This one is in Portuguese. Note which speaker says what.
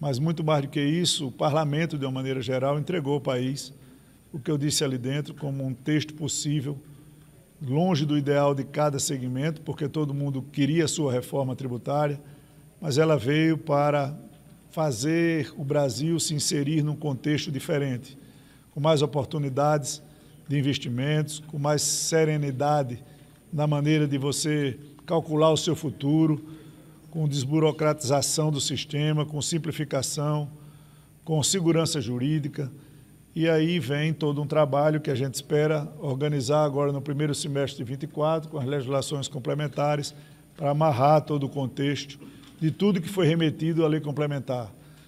Speaker 1: Mas muito mais do que isso, o parlamento, de uma maneira geral, entregou ao país o que eu disse ali dentro como um texto possível, longe do ideal de cada segmento, porque todo mundo queria a sua reforma tributária, mas ela veio para fazer o Brasil se inserir num contexto diferente, com mais oportunidades de investimentos, com mais serenidade na maneira de você calcular o seu futuro, com desburocratização do sistema, com simplificação, com segurança jurídica. E aí vem todo um trabalho que a gente espera organizar agora no primeiro semestre de 24, com as legislações complementares, para amarrar todo o contexto de tudo que foi remetido à lei complementar.